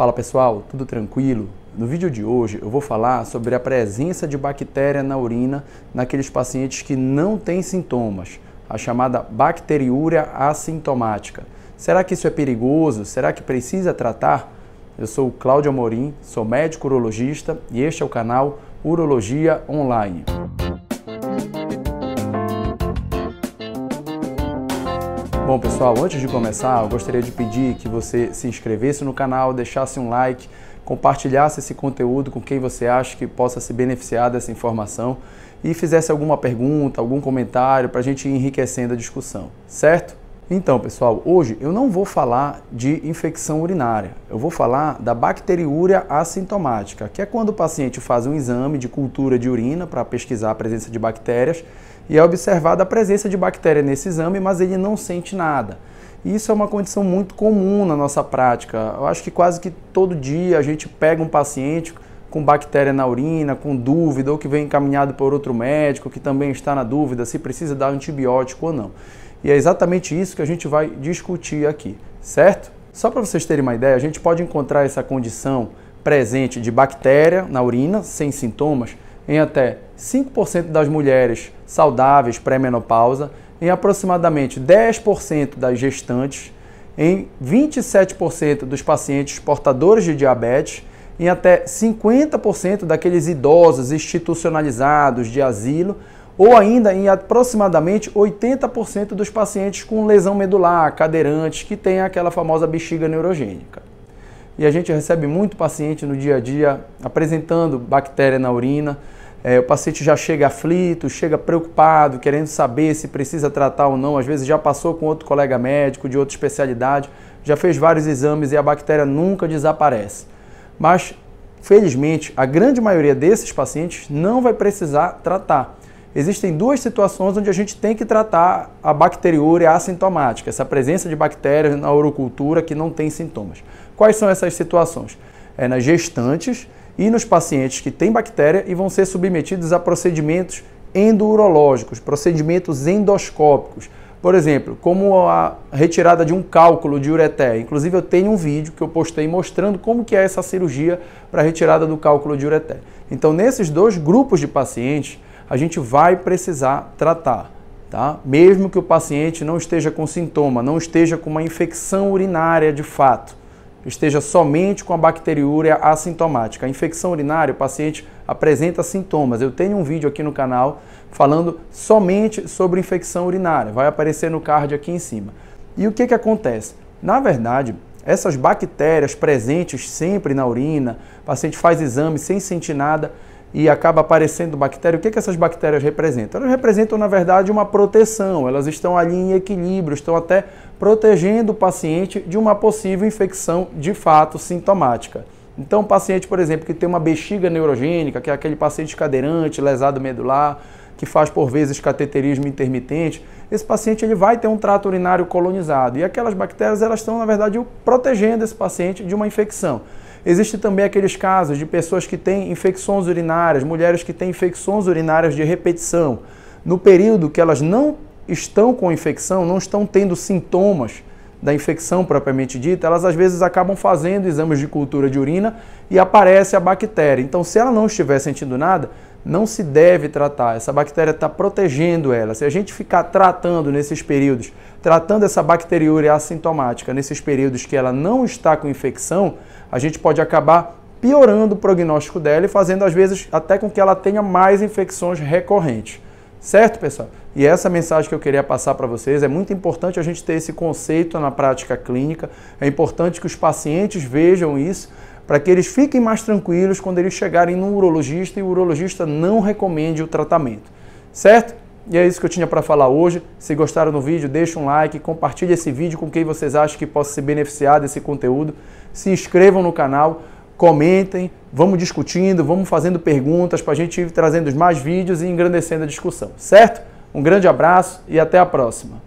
Fala pessoal, tudo tranquilo? No vídeo de hoje eu vou falar sobre a presença de bactéria na urina naqueles pacientes que não têm sintomas, a chamada bacteriúria assintomática. Será que isso é perigoso? Será que precisa tratar? Eu sou o Cláudio Amorim, sou médico urologista e este é o canal Urologia Online. Bom pessoal, antes de começar, eu gostaria de pedir que você se inscrevesse no canal, deixasse um like, compartilhasse esse conteúdo com quem você acha que possa se beneficiar dessa informação e fizesse alguma pergunta, algum comentário para a gente ir enriquecendo a discussão, certo? Então, pessoal, hoje eu não vou falar de infecção urinária. Eu vou falar da bacteriúria assintomática, que é quando o paciente faz um exame de cultura de urina para pesquisar a presença de bactérias e é observada a presença de bactéria nesse exame, mas ele não sente nada. Isso é uma condição muito comum na nossa prática. Eu acho que quase que todo dia a gente pega um paciente com bactéria na urina, com dúvida, ou que vem encaminhado por outro médico que também está na dúvida se precisa dar antibiótico ou não. E é exatamente isso que a gente vai discutir aqui, certo? Só para vocês terem uma ideia, a gente pode encontrar essa condição presente de bactéria na urina, sem sintomas, em até 5% das mulheres saudáveis pré-menopausa em aproximadamente 10% das gestantes, em 27% dos pacientes portadores de diabetes, em até 50% daqueles idosos institucionalizados de asilo, ou ainda em aproximadamente 80% dos pacientes com lesão medular, cadeirantes, que tem aquela famosa bexiga neurogênica. E a gente recebe muito paciente no dia a dia apresentando bactéria na urina, é, o paciente já chega aflito, chega preocupado, querendo saber se precisa tratar ou não. Às vezes já passou com outro colega médico de outra especialidade, já fez vários exames e a bactéria nunca desaparece. Mas, felizmente, a grande maioria desses pacientes não vai precisar tratar. Existem duas situações onde a gente tem que tratar a bacteriúria assintomática, essa presença de bactérias na urocultura que não tem sintomas. Quais são essas situações? É nas gestantes e nos pacientes que têm bactéria e vão ser submetidos a procedimentos endourológicos, procedimentos endoscópicos. Por exemplo, como a retirada de um cálculo de ureter. Inclusive eu tenho um vídeo que eu postei mostrando como que é essa cirurgia para retirada do cálculo de ureter. Então, nesses dois grupos de pacientes, a gente vai precisar tratar, tá? Mesmo que o paciente não esteja com sintoma, não esteja com uma infecção urinária de fato esteja somente com a bacteriúria assintomática. A infecção urinária, o paciente apresenta sintomas. Eu tenho um vídeo aqui no canal falando somente sobre infecção urinária. Vai aparecer no card aqui em cima. E o que, que acontece? Na verdade, essas bactérias presentes sempre na urina, o paciente faz exame sem sentir nada, e acaba aparecendo bactéria, o que, que essas bactérias representam? Elas representam, na verdade, uma proteção, elas estão ali em equilíbrio, estão até protegendo o paciente de uma possível infecção de fato sintomática. Então, um paciente, por exemplo, que tem uma bexiga neurogênica, que é aquele paciente cadeirante, lesado medular, que faz por vezes cateterismo intermitente, esse paciente ele vai ter um trato urinário colonizado e aquelas bactérias elas estão na verdade protegendo esse paciente de uma infecção. Existe também aqueles casos de pessoas que têm infecções urinárias, mulheres que têm infecções urinárias de repetição. No período que elas não estão com infecção, não estão tendo sintomas, da infecção propriamente dita, elas às vezes acabam fazendo exames de cultura de urina e aparece a bactéria. Então, se ela não estiver sentindo nada, não se deve tratar. Essa bactéria está protegendo ela. Se a gente ficar tratando nesses períodos, tratando essa bacteriúria assintomática nesses períodos que ela não está com infecção, a gente pode acabar piorando o prognóstico dela e fazendo às vezes até com que ela tenha mais infecções recorrentes. Certo, pessoal? E essa mensagem que eu queria passar para vocês é muito importante a gente ter esse conceito na prática clínica. É importante que os pacientes vejam isso para que eles fiquem mais tranquilos quando eles chegarem no urologista e o urologista não recomende o tratamento. Certo? E é isso que eu tinha para falar hoje. Se gostaram do vídeo, deixa um like, compartilhe esse vídeo com quem vocês acham que possa se beneficiar desse conteúdo. Se inscrevam no canal comentem, vamos discutindo, vamos fazendo perguntas para a gente ir trazendo mais vídeos e engrandecendo a discussão, certo? Um grande abraço e até a próxima!